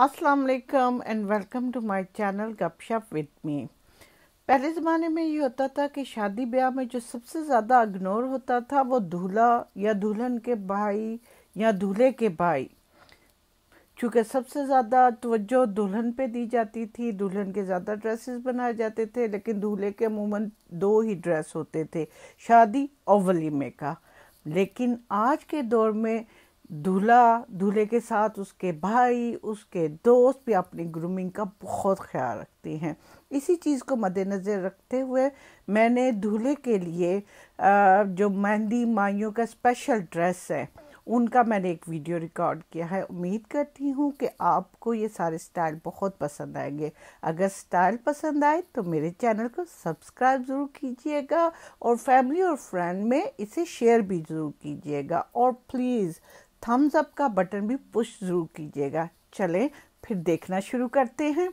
अस्सलाम वालेकुम and welcome to my channel Gupshup with me पहले ज़माने में ये होता था कि शादी ब्याह में जो सबसे ज़्यादा अग्नोर होता था वो दूल्हा या दुल्हन के भाई या दूल्हे के भाई चूँकि सबसे ज़्यादा तवज्जो दुल्हन पे दी जाती थी दुल्हन के ज़्यादा ड्रेसेस बनाए जाते थे लेकिन दूल्हे के अमूमन दो ही ड्रेस होते थे शादी और वलीमे का लेकिन आज के दौर में दूल्हा दूल्हे के साथ उसके भाई उसके दोस्त भी अपनी ग्रूमिंग का बहुत ख्याल रखते हैं इसी चीज़ को मद्देनज़र रखते हुए मैंने दूल्हे के लिए जो मेहंदी माइयों का स्पेशल ड्रेस है उनका मैंने एक वीडियो रिकॉर्ड किया है उम्मीद करती हूँ कि आपको ये सारे स्टाइल बहुत पसंद आएंगे अगर स्टाइल पसंद आए तो मेरे चैनल को सब्सक्राइब ज़रूर कीजिएगा और फैमिली और फ्रेंड में इसे शेयर भी ज़रूर कीजिएगा और प्लीज़ थम्स अप का बटन भी पुश ज़रूर कीजिएगा चलें फिर देखना शुरू करते हैं